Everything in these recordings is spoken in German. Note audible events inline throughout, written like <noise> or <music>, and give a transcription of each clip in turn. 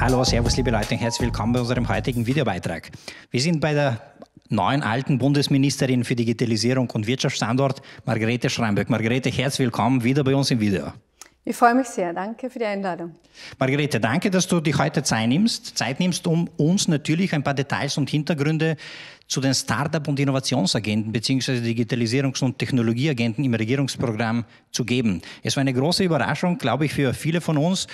Hallo, Servus, liebe Leute und herzlich willkommen bei unserem heutigen Videobeitrag. Wir sind bei der neuen alten Bundesministerin für Digitalisierung und Wirtschaftsstandort, Margarete Schramböck. Margarete, herzlich willkommen wieder bei uns im Video. Ich freue mich sehr. Danke für die Einladung. Margarete, danke, dass du dich heute Zeit nimmst, Zeit nimmst um uns natürlich ein paar Details und Hintergründe zu den Startup- und Innovationsagenten bzw. Digitalisierungs- und Technologieagenten im Regierungsprogramm zu geben. Es war eine große Überraschung, glaube ich, für viele von uns,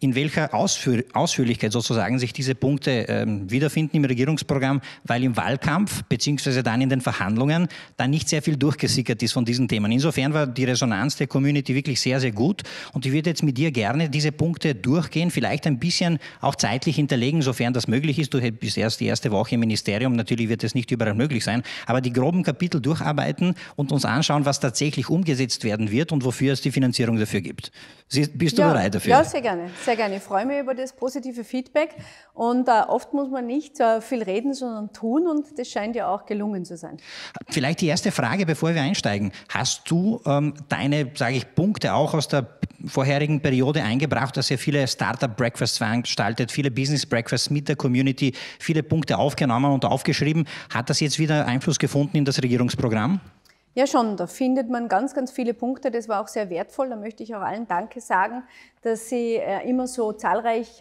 in welcher Ausführ Ausführlichkeit sozusagen sich diese Punkte ähm, wiederfinden im Regierungsprogramm, weil im Wahlkampf beziehungsweise dann in den Verhandlungen dann nicht sehr viel durchgesickert ist von diesen Themen. Insofern war die Resonanz der Community wirklich sehr, sehr gut und ich würde jetzt mit dir gerne diese Punkte durchgehen, vielleicht ein bisschen auch zeitlich hinterlegen, sofern das möglich ist. Du bist erst die erste Woche im Ministerium, natürlich wird es nicht überall möglich sein, aber die groben Kapitel durcharbeiten und uns anschauen, was tatsächlich umgesetzt werden wird und wofür es die Finanzierung dafür gibt. Bist du ja, bereit dafür? Ja, sehr gerne. Sehr gerne. Ich freue mich über das positive Feedback. Und äh, oft muss man nicht äh, viel reden, sondern tun. Und das scheint ja auch gelungen zu sein. Vielleicht die erste Frage, bevor wir einsteigen. Hast du ähm, deine, sage ich, Punkte auch aus der vorherigen Periode eingebracht, dass ihr viele Startup-Breakfasts veranstaltet, viele Business-Breakfasts mit der Community, viele Punkte aufgenommen und aufgeschrieben. Hat das jetzt wieder Einfluss gefunden in das Regierungsprogramm? Ja, schon, da findet man ganz, ganz viele Punkte. Das war auch sehr wertvoll. Da möchte ich auch allen Danke sagen, dass Sie äh, immer so zahlreich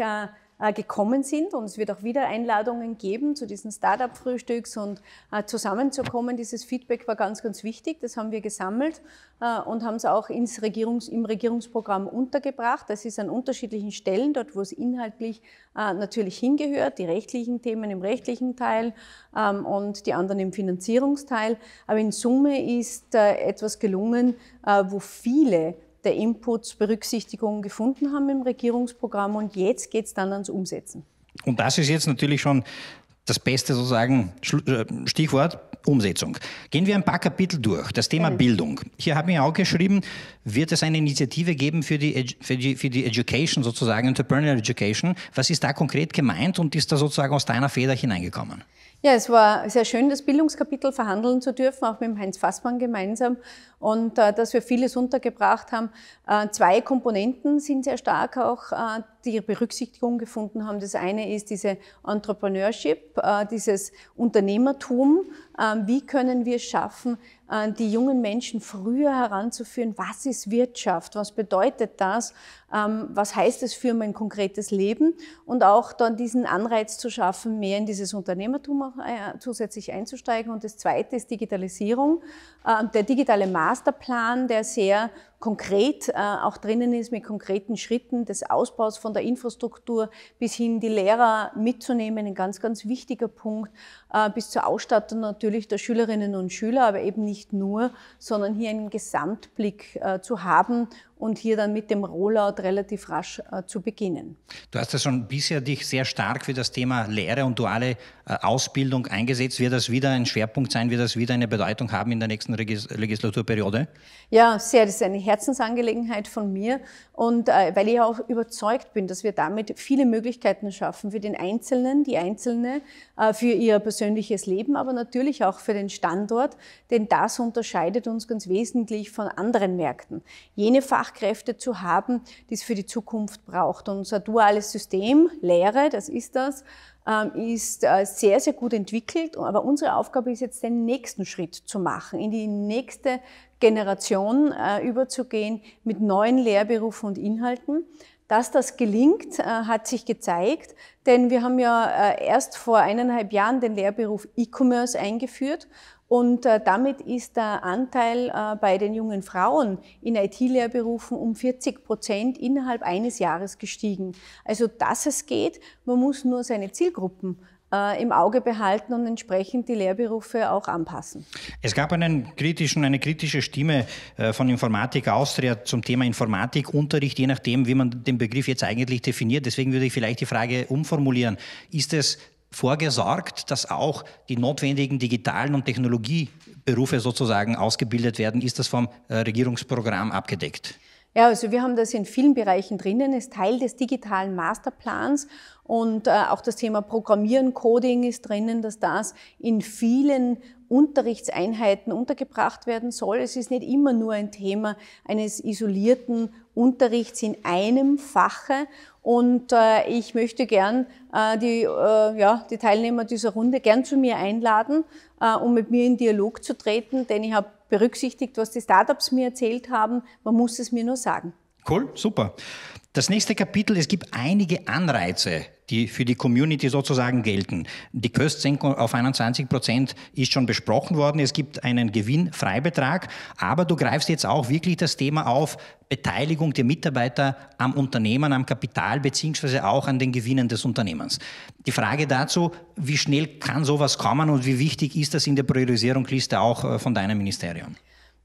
äh, gekommen sind. Und es wird auch wieder Einladungen geben zu diesen Startup-Frühstücks und äh, zusammenzukommen. Dieses Feedback war ganz, ganz wichtig. Das haben wir gesammelt äh, und haben es auch ins Regierungs-, im Regierungsprogramm untergebracht. Das ist an unterschiedlichen Stellen, dort wo es inhaltlich natürlich hingehört, die rechtlichen Themen im rechtlichen Teil ähm, und die anderen im Finanzierungsteil. Aber in Summe ist etwas gelungen, wo viele der Inputs Berücksichtigung gefunden haben im Regierungsprogramm. Und jetzt geht es dann ans Umsetzen. Und das ist jetzt natürlich schon das beste sozusagen äh, Stichwort Umsetzung. Gehen wir ein paar Kapitel durch. Das Thema ja. Bildung. Hier habe ich auch geschrieben, wird es eine Initiative geben für die, für, die, für die Education sozusagen, Entrepreneurial Education. Was ist da konkret gemeint und ist da sozusagen aus deiner Feder hineingekommen? Ja, es war sehr schön, das Bildungskapitel verhandeln zu dürfen, auch mit dem Heinz Fassmann gemeinsam und äh, dass wir vieles untergebracht haben. Äh, zwei Komponenten sind sehr stark auch, äh, die Berücksichtigung gefunden haben. Das eine ist diese Entrepreneurship, äh, dieses Unternehmertum. Ähm, wie können wir es schaffen, äh, die jungen Menschen früher heranzuführen? Was ist Wirtschaft? Was bedeutet das? Ähm, was heißt es für mein konkretes Leben und auch dann diesen Anreiz zu schaffen, mehr in dieses Unternehmertum äh, zusätzlich einzusteigen. Und das Zweite ist Digitalisierung. Ähm, der digitale Masterplan, der sehr konkret äh, auch drinnen ist mit konkreten Schritten des Ausbaus von der Infrastruktur bis hin die Lehrer mitzunehmen, ein ganz, ganz wichtiger Punkt, äh, bis zur Ausstattung natürlich der Schülerinnen und Schüler, aber eben nicht nur, sondern hier einen Gesamtblick zu haben und hier dann mit dem Rollout relativ rasch äh, zu beginnen. Du hast ja schon bisher dich sehr stark für das Thema Lehre und duale äh, Ausbildung eingesetzt. Wird das wieder ein Schwerpunkt sein? Wird das wieder eine Bedeutung haben in der nächsten Regis Legislaturperiode? Ja, sehr. Das ist eine Herzensangelegenheit von mir und äh, weil ich auch überzeugt bin, dass wir damit viele Möglichkeiten schaffen für den Einzelnen, die Einzelne, äh, für ihr persönliches Leben, aber natürlich auch für den Standort, denn das unterscheidet uns ganz wesentlich von anderen Märkten. Jene Fachkräfte zu haben, die es für die Zukunft braucht. Und unser duales System, Lehre, das ist das, ähm, ist äh, sehr, sehr gut entwickelt. Aber unsere Aufgabe ist jetzt, den nächsten Schritt zu machen, in die nächste Generation äh, überzugehen mit neuen Lehrberufen und Inhalten. Dass das gelingt, äh, hat sich gezeigt, denn wir haben ja erst vor eineinhalb Jahren den Lehrberuf E-Commerce eingeführt und äh, damit ist der Anteil äh, bei den jungen Frauen in IT-Lehrberufen um 40 Prozent innerhalb eines Jahres gestiegen. Also, dass es geht, man muss nur seine Zielgruppen äh, im Auge behalten und entsprechend die Lehrberufe auch anpassen. Es gab einen kritischen, eine kritische Stimme äh, von Informatik Austria zum Thema Informatikunterricht, je nachdem, wie man den Begriff jetzt eigentlich definiert. Deswegen würde ich vielleicht die Frage umformulieren. Ist es vorgesorgt, dass auch die notwendigen digitalen und Technologieberufe sozusagen ausgebildet werden? Ist das vom äh, Regierungsprogramm abgedeckt? Ja, also wir haben das in vielen Bereichen drinnen, ist Teil des digitalen Masterplans und äh, auch das Thema Programmieren, Coding ist drinnen, dass das in vielen Unterrichtseinheiten untergebracht werden soll. Es ist nicht immer nur ein Thema eines isolierten Unterrichts in einem Fache. Und äh, ich möchte gern äh, die, äh, ja, die Teilnehmer dieser Runde gern zu mir einladen, äh, um mit mir in Dialog zu treten, denn ich habe berücksichtigt, was die Startups mir erzählt haben. Man muss es mir nur sagen. Cool, super. Das nächste Kapitel, es gibt einige Anreize, die für die Community sozusagen gelten. Die Kostsenkung auf 21 Prozent ist schon besprochen worden. Es gibt einen Gewinnfreibetrag. Aber du greifst jetzt auch wirklich das Thema auf Beteiligung der Mitarbeiter am Unternehmen, am Kapital beziehungsweise auch an den Gewinnen des Unternehmens. Die Frage dazu, wie schnell kann sowas kommen und wie wichtig ist das in der Priorisierungsliste auch äh, von deinem Ministerium?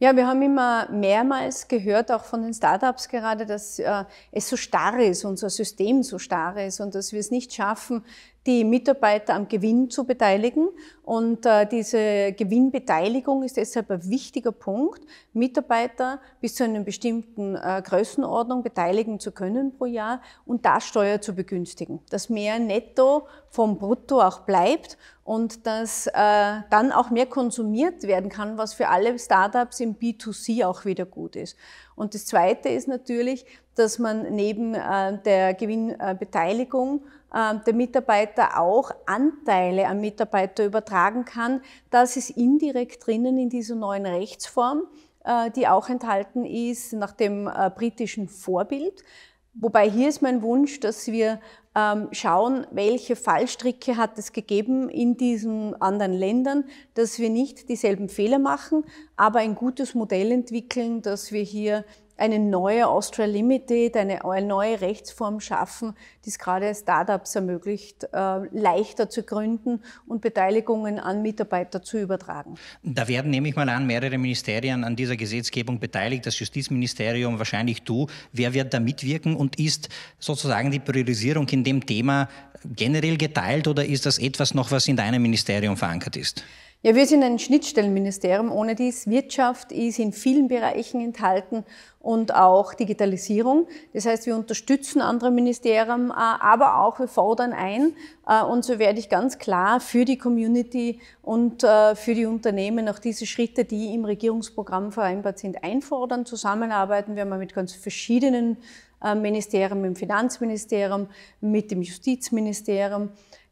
Ja, wir haben immer mehrmals gehört, auch von den Startups gerade, dass äh, es so starr ist, unser System so starr ist und dass wir es nicht schaffen, die Mitarbeiter am Gewinn zu beteiligen. Und äh, diese Gewinnbeteiligung ist deshalb ein wichtiger Punkt, Mitarbeiter bis zu einer bestimmten äh, Größenordnung beteiligen zu können pro Jahr und da Steuer zu begünstigen, dass mehr Netto vom Brutto auch bleibt und dass äh, dann auch mehr konsumiert werden kann, was für alle Startups im B2C auch wieder gut ist. Und das Zweite ist natürlich, dass man neben äh, der Gewinnbeteiligung ähm, der Mitarbeiter auch Anteile am Mitarbeiter übertragen kann. Das ist indirekt drinnen in dieser neuen Rechtsform, äh, die auch enthalten ist nach dem äh, britischen Vorbild. Wobei hier ist mein Wunsch, dass wir ähm, schauen, welche Fallstricke hat es gegeben in diesen anderen Ländern, dass wir nicht dieselben Fehler machen, aber ein gutes Modell entwickeln, dass wir hier eine neue Austria Limited, eine, neue Rechtsform schaffen, die es gerade Startups ermöglicht, äh, leichter zu gründen und Beteiligungen an Mitarbeiter zu übertragen. Da werden, nehme ich mal an, mehrere Ministerien an dieser Gesetzgebung beteiligt, das Justizministerium, wahrscheinlich du. Wer wird da mitwirken und ist sozusagen die Priorisierung in dem Thema generell geteilt oder ist das etwas noch, was in deinem Ministerium verankert ist? Ja, wir sind ein Schnittstellenministerium, ohne dies Wirtschaft ist in vielen Bereichen enthalten und auch Digitalisierung. Das heißt, wir unterstützen andere Ministerien, äh, aber auch wir fordern ein äh, und so werde ich ganz klar für die Community und äh, für die Unternehmen auch diese Schritte, die im Regierungsprogramm vereinbart sind, einfordern. Zusammenarbeiten werden wir mit ganz verschiedenen Ministerien, mit dem Finanzministerium, mit dem Justizministerium.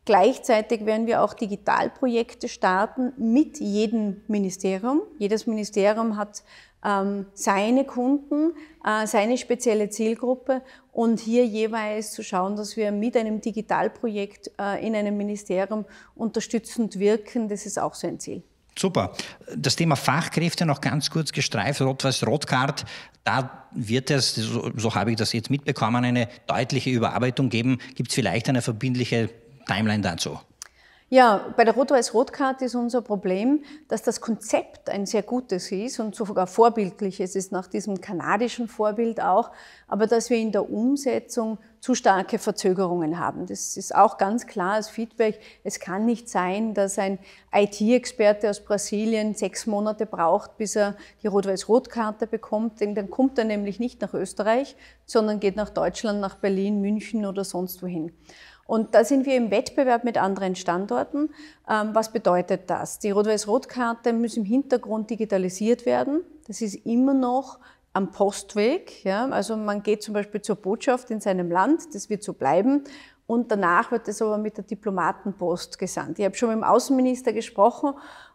Gleichzeitig werden wir auch Digitalprojekte starten mit jedem Ministerium. Jedes Ministerium hat ähm, seine Kunden, äh, seine spezielle Zielgruppe und hier jeweils zu schauen, dass wir mit einem Digitalprojekt äh, in einem Ministerium unterstützend wirken, das ist auch so ein Ziel. Super. Das Thema Fachkräfte noch ganz kurz gestreift. Rot-Weiß-Rotkart, da wird es, so, so habe ich das jetzt mitbekommen, eine deutliche Überarbeitung geben. Gibt es vielleicht eine verbindliche Timeline dazu. Ja, bei der Rot-Weiß-Rot-Karte ist unser Problem, dass das Konzept ein sehr gutes ist und sogar vorbildlich. Es ist nach diesem kanadischen Vorbild auch, aber dass wir in der Umsetzung zu starke Verzögerungen haben. Das ist auch ganz klar als Feedback. Es kann nicht sein, dass ein IT-Experte aus Brasilien sechs Monate braucht, bis er die Rot-Weiß-Rot-Karte bekommt. Denn dann kommt er nämlich nicht nach Österreich, sondern geht nach Deutschland, nach Berlin, München oder sonst wohin. Und da sind wir im Wettbewerb mit anderen Standorten. Ähm, was bedeutet das? Die Rot-Weiß-Rot-Karte muss im Hintergrund digitalisiert werden. Das ist immer noch am Postweg. Ja? Also man geht zum Beispiel zur Botschaft in seinem Land, das wird so bleiben. Und danach wird es aber mit der Diplomatenpost gesandt. Ich habe schon mit dem Außenminister gesprochen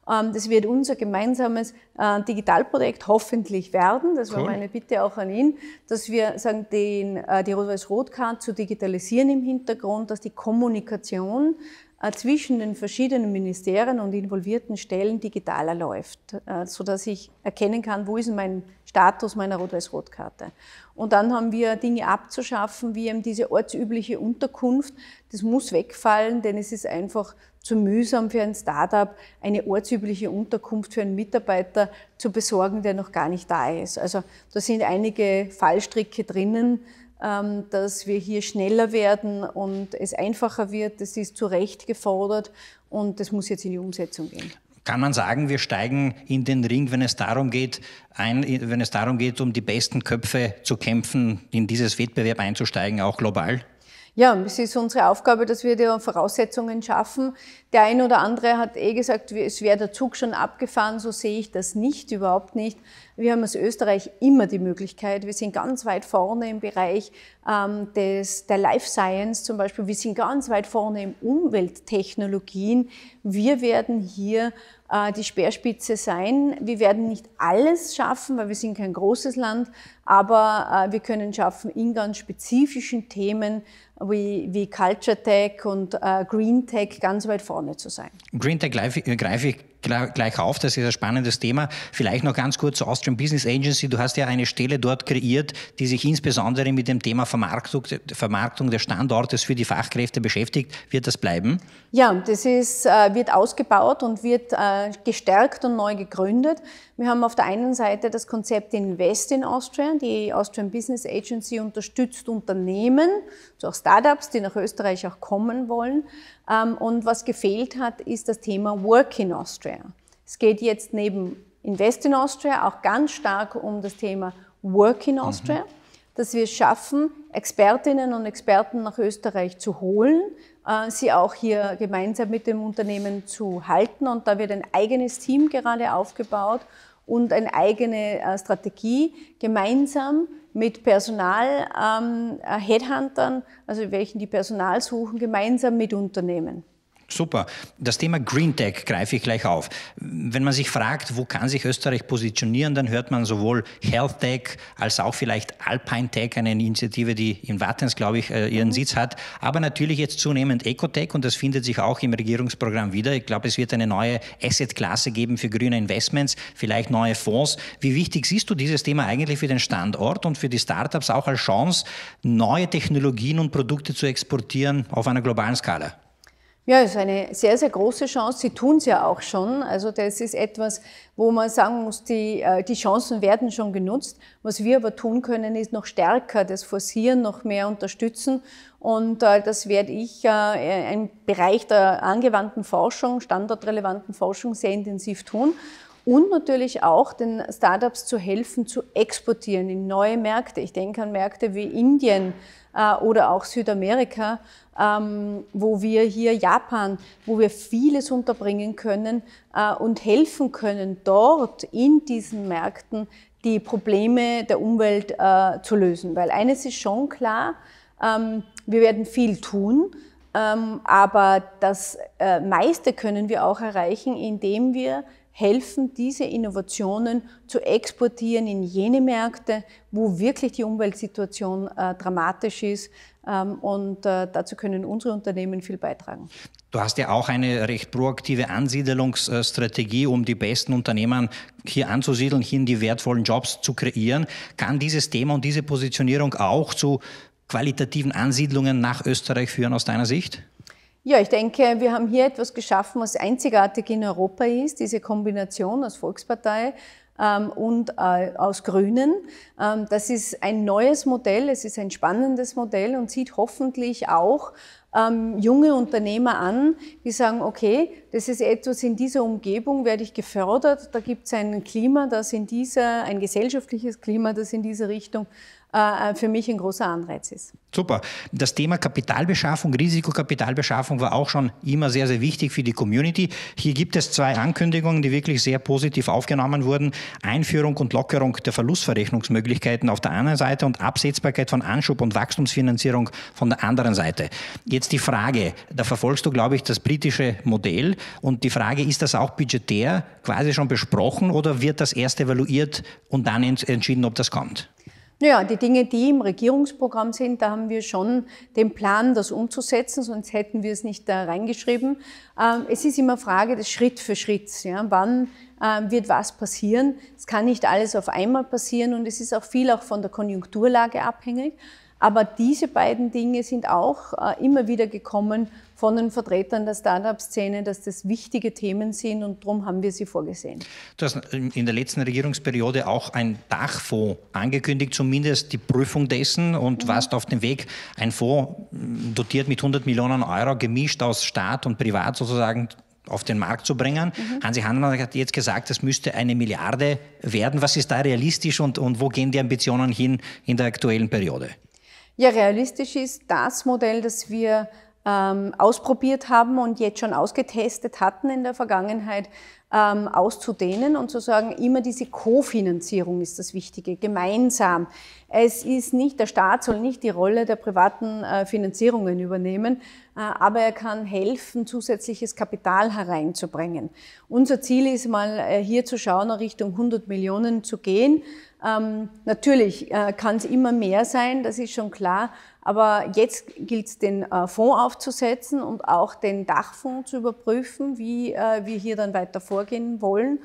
ähm, das wird unser gemeinsames äh, Digitalprojekt hoffentlich werden. Das war cool. meine Bitte auch an ihn, dass wir sagen, den, äh, die Rot-Weiß-Rot-Card zu digitalisieren im Hintergrund, dass die Kommunikation äh, zwischen den verschiedenen Ministerien und involvierten Stellen digitaler läuft, sodass ich erkennen kann, wo ist mein Status meiner Rot-Weiß-Rot-Karte. Und dann haben wir Dinge abzuschaffen, wie eben diese ortsübliche Unterkunft. Das muss wegfallen, denn es ist einfach zu mühsam für ein Startup, eine ortsübliche Unterkunft für einen Mitarbeiter zu besorgen, der noch gar nicht da ist. Also da sind einige Fallstricke drinnen, ähm, dass wir hier schneller werden und es einfacher wird. Das ist zu Recht gefordert und das muss jetzt in die Umsetzung gehen. Kann man sagen, wir steigen in den Ring, wenn es darum geht, ein, wenn es darum geht, um die besten Köpfe zu kämpfen, in dieses Wettbewerb einzusteigen, auch global? Ja, es ist unsere Aufgabe, dass wir die Voraussetzungen schaffen. Der ein oder andere hat eh gesagt, es wäre der Zug schon abgefahren, so sehe ich das nicht, überhaupt nicht. Wir haben als Österreich immer die Möglichkeit, wir sind ganz weit vorne im Bereich ähm, des, der Life Science zum Beispiel, wir sind ganz weit vorne im Umwelttechnologien. Wir werden hier äh, die Speerspitze sein. Wir werden nicht alles schaffen, weil wir sind kein großes Land, aber äh, wir können schaffen, in ganz spezifischen Themen wie, wie Culture Tech und äh, Green Tech ganz weit vorne zu sein. Green Tech greife äh, ich gleich auf, das ist ein spannendes Thema. Vielleicht noch ganz kurz zur Austrian Business Agency. Du hast ja eine Stelle dort kreiert, die sich insbesondere mit dem Thema Vermarktung, Vermarktung des Standortes für die Fachkräfte beschäftigt. Wird das bleiben? Ja, das ist, äh, wird ausgebaut und wird äh, gestärkt und neu gegründet. Wir haben auf der einen Seite das Konzept Invest in Austria. Die Austrian Business Agency unterstützt Unternehmen, also auch Startups, die nach Österreich auch kommen wollen. Ähm, und was gefehlt hat, ist das Thema Work in Austria. Es geht jetzt neben Invest in Austria auch ganz stark um das Thema Work in Austria. Mhm dass wir es schaffen, Expertinnen und Experten nach Österreich zu holen, äh, sie auch hier gemeinsam mit dem Unternehmen zu halten. Und da wird ein eigenes Team gerade aufgebaut und eine eigene äh, Strategie gemeinsam mit Personal, ähm, äh, Headhuntern, also welchen die Personal suchen, gemeinsam mit Unternehmen. Super. Das Thema Green Tech greife ich gleich auf. Wenn man sich fragt, wo kann sich Österreich positionieren, dann hört man sowohl Health Tech als auch vielleicht Alpine Tech, eine Initiative, die in Wattens, glaube ich, äh, ihren mhm. Sitz hat. Aber natürlich jetzt zunehmend Ecotech und das findet sich auch im Regierungsprogramm wieder. Ich glaube, es wird eine neue Assetklasse geben für grüne Investments, vielleicht neue Fonds. Wie wichtig siehst du dieses Thema eigentlich für den Standort und für die Startups auch als Chance, neue Technologien und Produkte zu exportieren auf einer globalen Skala? Ja, es ist eine sehr, sehr große Chance. Sie tun es ja auch schon. Also das ist etwas, wo man sagen muss, die, äh, die Chancen werden schon genutzt. Was wir aber tun können, ist noch stärker das Forcieren, noch mehr unterstützen. Und äh, das werde ich äh, im Bereich der angewandten Forschung, standortrelevanten Forschung sehr intensiv tun und natürlich auch den Startups zu helfen, zu exportieren in neue Märkte. Ich denke an Märkte wie Indien äh, oder auch Südamerika, ähm, wo wir hier Japan, wo wir vieles unterbringen können äh, und helfen können, dort in diesen Märkten die Probleme der Umwelt äh, zu lösen. Weil eines ist schon klar, ähm, wir werden viel tun, ähm, aber das äh, meiste können wir auch erreichen, indem wir helfen, diese Innovationen zu exportieren in jene Märkte, wo wirklich die Umweltsituation äh, dramatisch ist. Ähm, und äh, dazu können unsere Unternehmen viel beitragen. Du hast ja auch eine recht proaktive Ansiedelungsstrategie, um die besten Unternehmen hier anzusiedeln, hier in die wertvollen Jobs zu kreieren. Kann dieses Thema und diese Positionierung auch zu qualitativen Ansiedlungen nach Österreich führen aus deiner Sicht? Ja, ich denke, wir haben hier etwas geschaffen, was einzigartig in Europa ist, diese Kombination aus Volkspartei ähm, und äh, aus Grünen. Ähm, das ist ein neues Modell, es ist ein spannendes Modell und sieht hoffentlich auch ähm, junge Unternehmer an, die sagen, okay, das ist etwas in dieser Umgebung, werde ich gefördert, da gibt es ein Klima, das in dieser, ein gesellschaftliches Klima, das in dieser Richtung äh, äh, für mich ein großer Anreiz ist. Super. Das Thema Kapitalbeschaffung, Risikokapitalbeschaffung war auch schon immer sehr, sehr wichtig für die Community. Hier gibt es zwei Ankündigungen, die wirklich sehr positiv aufgenommen wurden. Einführung und Lockerung der Verlustverrechnungsmöglichkeiten auf der einen Seite und Absetzbarkeit von Anschub und Wachstumsfinanzierung von der anderen Seite. Jetzt die Frage, da verfolgst du, glaube ich, das britische Modell und die Frage, ist das auch budgetär quasi schon besprochen oder wird das erst evaluiert und dann entschieden, ob das kommt? Naja, die Dinge, die im Regierungsprogramm sind, da haben wir schon den Plan, das umzusetzen, sonst hätten wir es nicht da reingeschrieben. Ähm, es ist immer Frage des Schritt für Schritts. Ja, wann ähm, wird was passieren? Es kann nicht alles auf einmal passieren und es ist auch viel auch von der Konjunkturlage abhängig. Aber diese beiden Dinge sind auch äh, immer wieder gekommen von den Vertretern der Start-up-Szene, dass das wichtige Themen sind und darum haben wir sie vorgesehen. Du hast in der letzten Regierungsperiode auch ein Dachfonds angekündigt, zumindest die Prüfung dessen und mhm. warst auf dem Weg, ein Fonds mm, dotiert mit 100 Millionen Euro, gemischt aus Staat und Privat sozusagen auf den Markt zu bringen. Mhm. Hansi Hahnemann hat jetzt gesagt, das müsste eine Milliarde werden. Was ist da realistisch und, und wo gehen die Ambitionen hin in der aktuellen Periode? Ja, realistisch ist das Modell, das wir ähm, ausprobiert haben und jetzt schon ausgetestet hatten in der Vergangenheit, ähm, auszudehnen und zu sagen, immer diese Kofinanzierung ist das Wichtige, gemeinsam. Es ist nicht, der Staat soll nicht die Rolle der privaten äh, Finanzierungen übernehmen, äh, aber er kann helfen, zusätzliches Kapital hereinzubringen. Unser Ziel ist mal äh, hier zu schauen, Richtung 100 Millionen zu gehen. Ähm, natürlich äh, kann es immer mehr sein, das ist schon klar, aber jetzt gilt es, den äh, Fonds aufzusetzen und auch den Dachfonds zu überprüfen, wie äh, wir hier dann weiter vorgehen vorgehen wollen.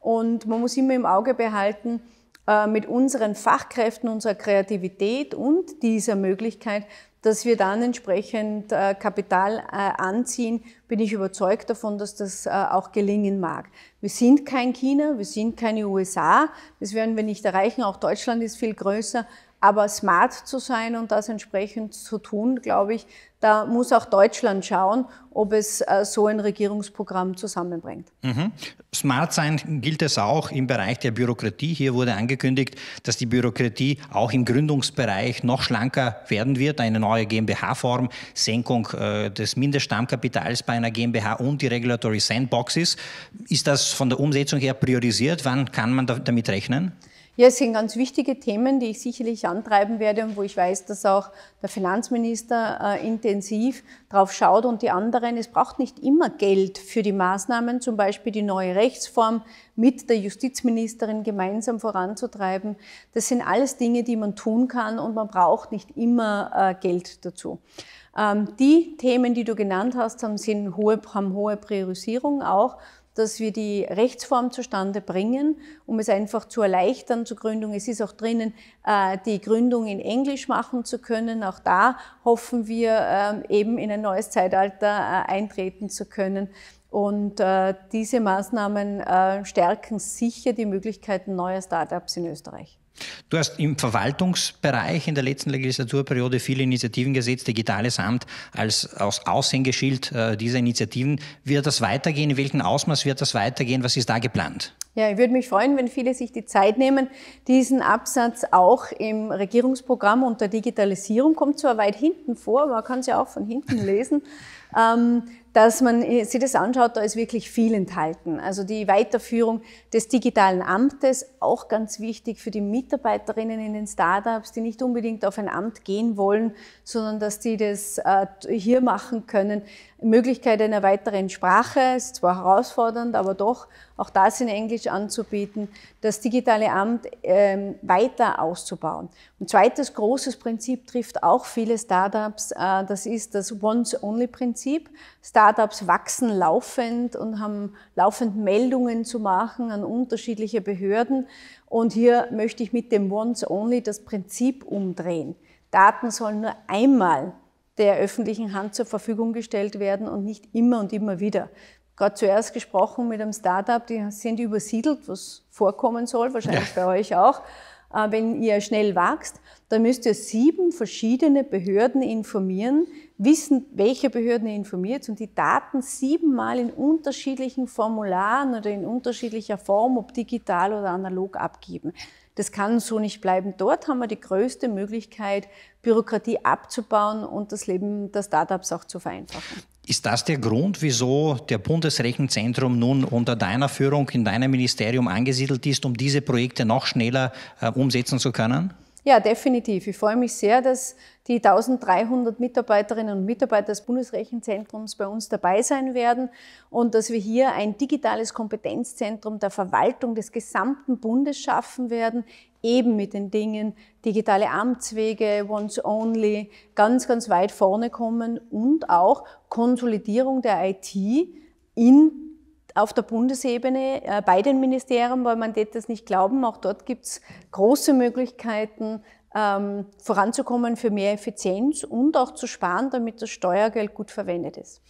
Und man muss immer im Auge behalten, äh, mit unseren Fachkräften, unserer Kreativität und dieser Möglichkeit, dass wir dann entsprechend äh, Kapital äh, anziehen, bin ich überzeugt davon, dass das auch gelingen mag. Wir sind kein China, wir sind keine USA, das werden wir nicht erreichen, auch Deutschland ist viel größer, aber smart zu sein und das entsprechend zu tun, glaube ich, da muss auch Deutschland schauen, ob es äh, so ein Regierungsprogramm zusammenbringt. Mhm. Smart sein gilt es auch im Bereich der Bürokratie. Hier wurde angekündigt, dass die Bürokratie auch im Gründungsbereich noch schlanker werden wird. Eine neue GmbH-Form, Senkung äh, des Mindeststammkapitals bei einer GmbH und die Regulatory Sandboxes. Ist das von der Umsetzung her priorisiert? Wann kann man damit rechnen? Ja, es sind ganz wichtige Themen, die ich sicherlich antreiben werde und wo ich weiß, dass auch der Finanzminister äh, intensiv drauf schaut und die anderen. Es braucht nicht immer Geld für die Maßnahmen, zum Beispiel die neue Rechtsform mit der Justizministerin gemeinsam voranzutreiben. Das sind alles Dinge, die man tun kann und man braucht nicht immer äh, Geld dazu. Ähm, die Themen, die du genannt hast, haben, sind hohe, haben hohe Priorisierung auch dass wir die Rechtsform zustande bringen, um es einfach zu erleichtern zur Gründung. Es ist auch drinnen, äh, die Gründung in Englisch machen zu können. Auch da hoffen wir ähm, eben in ein neues Zeitalter äh, eintreten zu können. Und äh, diese Maßnahmen stärken sicher die Möglichkeiten neuer Startups in Österreich. Du hast im Verwaltungsbereich in der letzten Legislaturperiode viele Initiativen gesetzt, digitales Amt als, als Aushängeschild äh, dieser Initiativen. Wird das weitergehen? In welchem Ausmaß wird das weitergehen? Was ist da geplant? Ja, ich würde mich freuen, wenn viele sich die Zeit nehmen, diesen Absatz auch im Regierungsprogramm unter Digitalisierung kommt zwar weit hinten vor, man kann es ja auch von hinten lesen. <laughs> Ähm, dass man äh, sich das anschaut, da ist wirklich viel enthalten. Also die Weiterführung des digitalen Amtes, auch ganz wichtig für die Mitarbeiterinnen in den Startups, die nicht unbedingt auf ein Amt gehen wollen, sondern dass die das äh, hier machen können. Möglichkeit einer weiteren Sprache, ist zwar herausfordernd, aber doch auch das in Englisch anzubieten, das digitale Amt ähm, weiter auszubauen. Ein zweites großes Prinzip trifft auch viele Startups, äh, das ist das Once-Only-Prinzip. Startups Startups wachsen laufend und haben laufend Meldungen zu machen an unterschiedliche Behörden. Und hier möchte ich mit dem Once-Only das Prinzip umdrehen. Daten sollen nur einmal der öffentlichen Hand zur Verfügung gestellt werden und nicht immer und immer wieder. Gerade zuerst gesprochen mit einem Startup, die sind übersiedelt, was vorkommen soll, wahrscheinlich ja. bei euch auch, äh, wenn ihr schnell wächst dann müsst ihr sieben verschiedene Behörden informieren, wissen, welche Behörden ihr informiert und die Daten siebenmal in unterschiedlichen Formularen oder in unterschiedlicher Form, ob digital oder analog, abgeben. Das kann so nicht bleiben. Dort haben wir die größte Möglichkeit, Bürokratie abzubauen und das Leben der Startups auch zu vereinfachen. Ist das der Grund, wieso der Bundesrechenzentrum nun unter deiner Führung in deinem Ministerium angesiedelt ist, um diese Projekte noch schneller äh, umsetzen zu können? Ja, definitiv. Ich freue mich sehr, dass die 1300 Mitarbeiterinnen und Mitarbeiter des Bundesrechenzentrums bei uns dabei sein werden und dass wir hier ein digitales Kompetenzzentrum der Verwaltung des gesamten Bundes schaffen werden, eben mit den Dingen digitale Amtswege, Once Only, ganz, ganz weit vorne kommen und auch Konsolidierung der IT in auf der Bundesebene äh, bei den Ministerien, weil man das nicht glauben, auch dort gibt es große Möglichkeiten, ähm, voranzukommen für mehr Effizienz und auch zu sparen, damit das Steuergeld gut verwendet ist.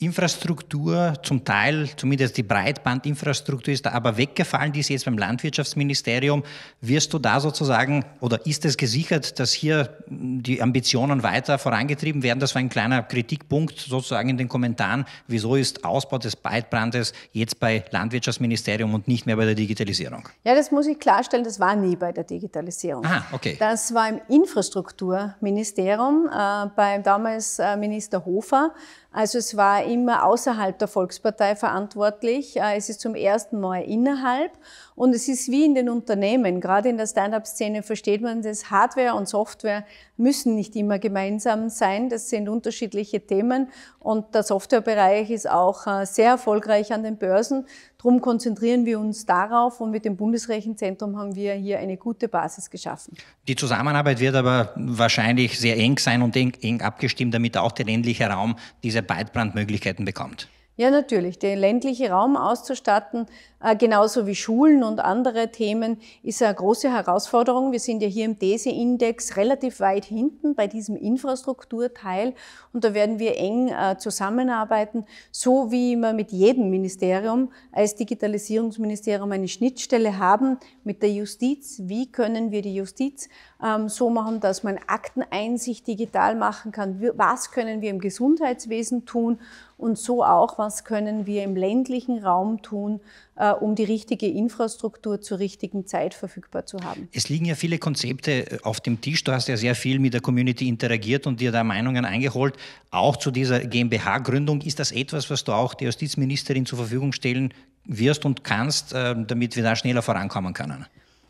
Infrastruktur, zum Teil zumindest die Breitbandinfrastruktur ist da aber weggefallen, die ist jetzt beim Landwirtschaftsministerium. Wirst du da sozusagen oder ist es gesichert, dass hier die Ambitionen weiter vorangetrieben werden? Das war ein kleiner Kritikpunkt sozusagen in den Kommentaren. Wieso ist Ausbau des Breitbandes jetzt bei Landwirtschaftsministerium und nicht mehr bei der Digitalisierung? Ja, das muss ich klarstellen, das war nie bei der Digitalisierung. Aha, okay. Das war im Infrastrukturministerium äh, beim damals äh, Minister Hofer. Also es war immer außerhalb der Volkspartei verantwortlich. Äh, es ist zum ersten Mal innerhalb. Und es ist wie in den Unternehmen. Gerade in der Stand-up-Szene versteht man dass Hardware und Software müssen nicht immer gemeinsam sein. Das sind unterschiedliche Themen. Und der Softwarebereich ist auch äh, sehr erfolgreich an den Börsen. Darum konzentrieren wir uns darauf und mit dem Bundesrechenzentrum haben wir hier eine gute Basis geschaffen. Die Zusammenarbeit wird aber wahrscheinlich sehr eng sein und eng, eng abgestimmt, damit auch der ländliche Raum diese Beitbrandmöglichkeiten bekommt. Ja, natürlich. Den ländlichen Raum auszustatten äh, genauso wie Schulen und andere Themen, ist eine große Herausforderung. Wir sind ja hier im DESE-Index relativ weit hinten bei diesem Infrastrukturteil und da werden wir eng äh, zusammenarbeiten, so wie wir mit jedem Ministerium als Digitalisierungsministerium eine Schnittstelle haben mit der Justiz. Wie können wir die Justiz ähm, so machen, dass man Akteneinsicht digital machen kann? Was können wir im Gesundheitswesen tun? Und so auch, was können wir im ländlichen Raum tun, äh, um die richtige Infrastruktur zur richtigen Zeit verfügbar zu haben. Es liegen ja viele Konzepte äh, auf dem Tisch. Du hast ja sehr viel mit der Community interagiert und dir da Meinungen eingeholt. Auch zu dieser GmbH-Gründung. Ist das etwas, was du auch der Justizministerin zur Verfügung stellen wirst und kannst, äh, damit wir da schneller vorankommen können?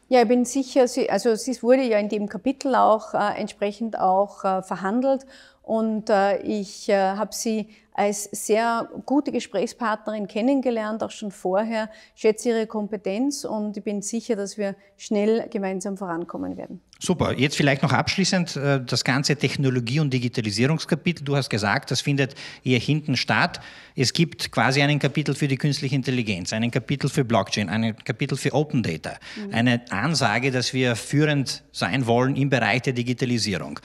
Ja, ich bin sicher, also es wurde ja in dem Kapitel auch äh, entsprechend auch äh, verhandelt und äh, ich äh, habe sie als sehr gute Gesprächspartnerin kennengelernt, auch schon vorher, schätze ihre Kompetenz und ich bin sicher, dass wir schnell gemeinsam vorankommen werden. Super. Jetzt vielleicht noch abschließend äh, das ganze Technologie- und Digitalisierungskapitel. Du hast gesagt, das findet hier hinten statt. Es gibt quasi einen Kapitel für die künstliche Intelligenz, einen Kapitel für Blockchain, einen Kapitel für Open Data, mhm. eine Ansage, dass wir führend sein wollen im Bereich der Digitalisierung.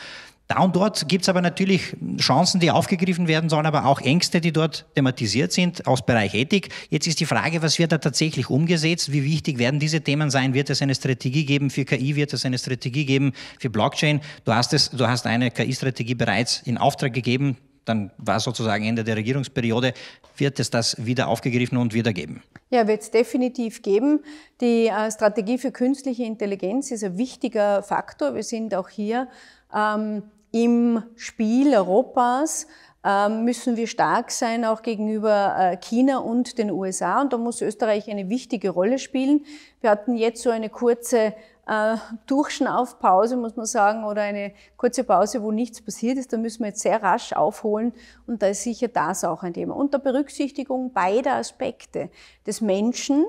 Da und dort gibt es aber natürlich Chancen, die aufgegriffen werden sollen, aber auch Ängste, die dort thematisiert sind aus Bereich Ethik. Jetzt ist die Frage, was wird da tatsächlich umgesetzt? Wie wichtig werden diese Themen sein? Wird es eine Strategie geben für KI? Wird es eine Strategie geben für Blockchain? Du hast, es, du hast eine KI-Strategie bereits in Auftrag gegeben. Dann war sozusagen Ende der Regierungsperiode. Wird es das wieder aufgegriffen und wieder geben? Ja, wird es definitiv geben. Die äh, Strategie für künstliche Intelligenz ist ein wichtiger Faktor. Wir sind auch hier ähm, im Spiel Europas ähm, müssen wir stark sein, auch gegenüber äh, China und den USA. Und da muss Österreich eine wichtige Rolle spielen. Wir hatten jetzt so eine kurze äh, Durchschnaufpause, muss man sagen, oder eine kurze Pause, wo nichts passiert ist. Da müssen wir jetzt sehr rasch aufholen. Und da ist sicher das auch ein Thema. Unter Berücksichtigung beider Aspekte des Menschen,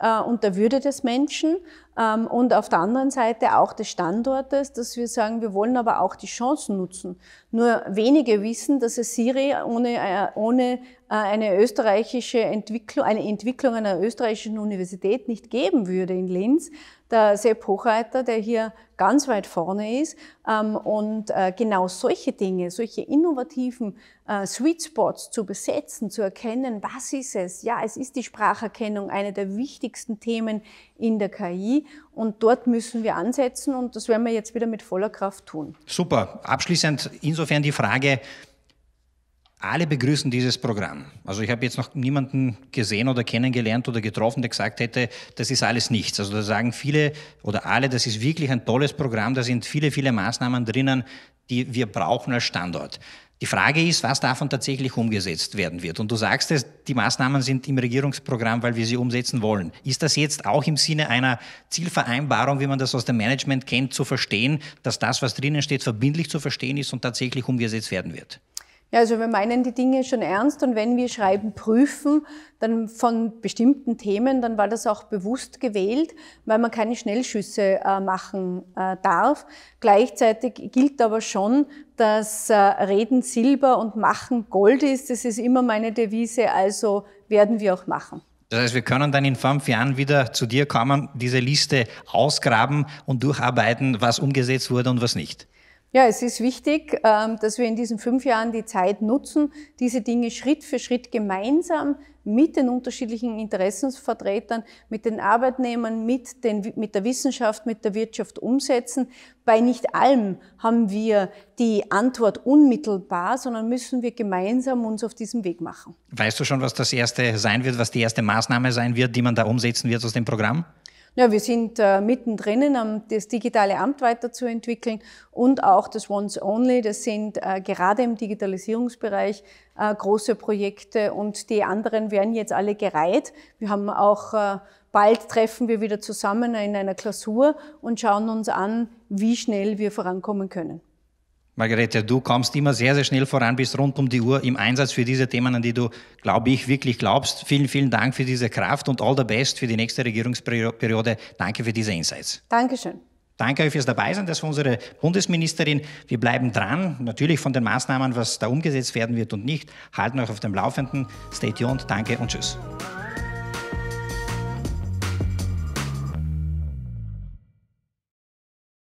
äh, und der Würde des Menschen ähm, und auf der anderen Seite auch des Standortes, dass wir sagen, wir wollen aber auch die Chancen nutzen. Nur wenige wissen, dass es Siri ohne, äh, ohne äh, eine österreichische Entwicklung, eine Entwicklung einer österreichischen Universität nicht geben würde in Linz, der Sepp Hochreiter, der hier ganz weit vorne ist. Ähm, und äh, genau solche Dinge, solche innovativen äh, Sweet Spots zu besetzen, zu erkennen, was ist es? Ja, es ist die Spracherkennung, eine der wichtigsten Themen in der KI. Und dort müssen wir ansetzen und das werden wir jetzt wieder mit voller Kraft tun. Super. Abschließend insofern die Frage, alle begrüßen dieses Programm. Also ich habe jetzt noch niemanden gesehen oder kennengelernt oder getroffen, der gesagt hätte, das ist alles nichts. Also da sagen viele oder alle, das ist wirklich ein tolles Programm, da sind viele, viele Maßnahmen drinnen, die wir brauchen als Standort. Die Frage ist, was davon tatsächlich umgesetzt werden wird. Und du sagst es, die Maßnahmen sind im Regierungsprogramm, weil wir sie umsetzen wollen. Ist das jetzt auch im Sinne einer Zielvereinbarung, wie man das aus dem Management kennt, zu verstehen, dass das, was drinnen steht, verbindlich zu verstehen ist und tatsächlich umgesetzt werden wird? Ja, also wir meinen die Dinge schon ernst und wenn wir schreiben prüfen, dann von bestimmten Themen, dann war das auch bewusst gewählt, weil man keine Schnellschüsse äh, machen äh, darf. Gleichzeitig gilt aber schon, dass äh, Reden Silber und Machen Gold ist. Das ist immer meine Devise, also werden wir auch machen. Das heißt, wir können dann in fünf Jahren wieder zu dir kommen, diese Liste ausgraben und durcharbeiten, was umgesetzt wurde und was nicht. Ja, es ist wichtig, ähm, dass wir in diesen fünf Jahren die Zeit nutzen, diese Dinge Schritt für Schritt gemeinsam mit den unterschiedlichen Interessensvertretern, mit den Arbeitnehmern, mit, den, mit der Wissenschaft, mit der Wirtschaft umsetzen. Bei nicht allem haben wir die Antwort unmittelbar, sondern müssen wir gemeinsam uns auf diesem Weg machen. Weißt du schon, was das erste sein wird, was die erste Maßnahme sein wird, die man da umsetzen wird aus dem Programm? Ja, wir sind äh, mittendrin, um das digitale Amt weiterzuentwickeln und auch das Once Only. Das sind äh, gerade im Digitalisierungsbereich äh, große Projekte und die anderen werden jetzt alle gereiht. Wir haben auch äh, bald treffen wir wieder zusammen in einer Klausur und schauen uns an, wie schnell wir vorankommen können. Margarete, du kommst immer sehr, sehr schnell voran, bist rund um die Uhr im Einsatz für diese Themen, an die du, glaube ich, wirklich glaubst. Vielen, vielen Dank für diese Kraft und all the best für die nächste Regierungsperiode. Danke für diese Insights. Dankeschön. Danke euch fürs Dabeisein, das war unsere Bundesministerin. Wir bleiben dran, natürlich von den Maßnahmen, was da umgesetzt werden wird und nicht. Halten euch auf dem Laufenden. Stay tuned, danke und tschüss.